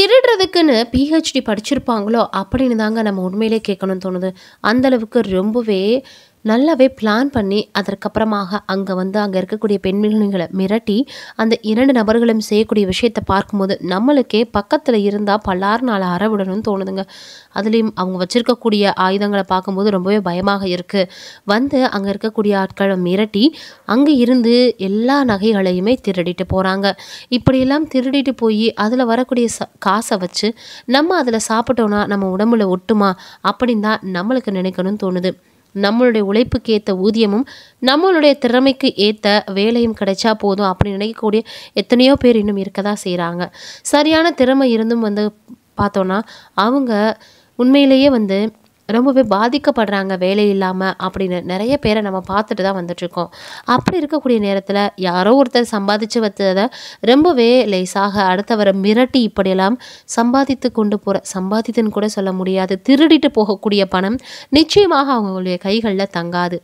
திருடுறதுக்குன்னு PhD படிச்சிருப்பாங்களோ அப்படின்னு தாங்க நம்ம உண்மையிலே கேட்கணும்னு தோணுது அந்தளவுக்கு ரொம்பவே நல்லாவே பிளான் பண்ணி அதற்கப்புறமாக அங்கே வந்து அங்கே இருக்கக்கூடிய பெண்மணிகளை மிரட்டி அந்த இரண்டு நபர்களும் செய்யக்கூடிய விஷயத்தை பார்க்கும்போது நம்மளுக்கே பக்கத்தில் இருந்தால் பல்லாறு நாள் அறவிடணும்னு தோணுதுங்க அதுலேயும் அவங்க வச்சுருக்கக்கூடிய ஆயுதங்களை பார்க்கும்போது ரொம்பவே பயமாக இருக்குது வந்து அங்கே இருக்கக்கூடிய ஆட்களை மிரட்டி அங்கே இருந்து எல்லா நகைகளையுமே திருடிட்டு போகிறாங்க இப்படியெல்லாம் திருடிட்டு போய் அதில் வரக்கூடிய ச காசை வச்சு நம்ம அதில் சாப்பிட்டோன்னா நம்ம உடம்புல ஒட்டுமா அப்படின் தான் நம்மளுக்கு நினைக்கணும்னு தோணுது நம்மளுடைய உழைப்புக்கு ஏற்ற ஊதியமும் நம்மளுடைய திறமைக்கு ஏற்ற வேலையும் கிடைச்சா போதும் அப்படின்னு நினைக்கக்கூடிய எத்தனையோ பேர் இன்னும் இருக்க தான் செய்கிறாங்க சரியான திறமை இருந்தும் வந்து பார்த்தோன்னா அவங்க உண்மையிலேயே வந்து ரொம்பவே பாதிக்கப்படுறாங்க வேலை இல்லாமல் அப்படின்னு நிறைய பேரை நம்ம பார்த்துட்டு தான் வந்துட்டுருக்கோம் அப்படி இருக்கக்கூடிய நேரத்தில் யாரோ ஒருத்தர் சம்பாதிச்சு வச்சதை ரொம்பவே லேசாக அடுத்தவரை மிரட்டி இப்படியெல்லாம் சம்பாதித்து கொண்டு போகிற சம்பாதித்துன்னு கூட சொல்ல முடியாது திருடிட்டு போகக்கூடிய பணம் நிச்சயமாக அவங்களுடைய கைகளில் தங்காது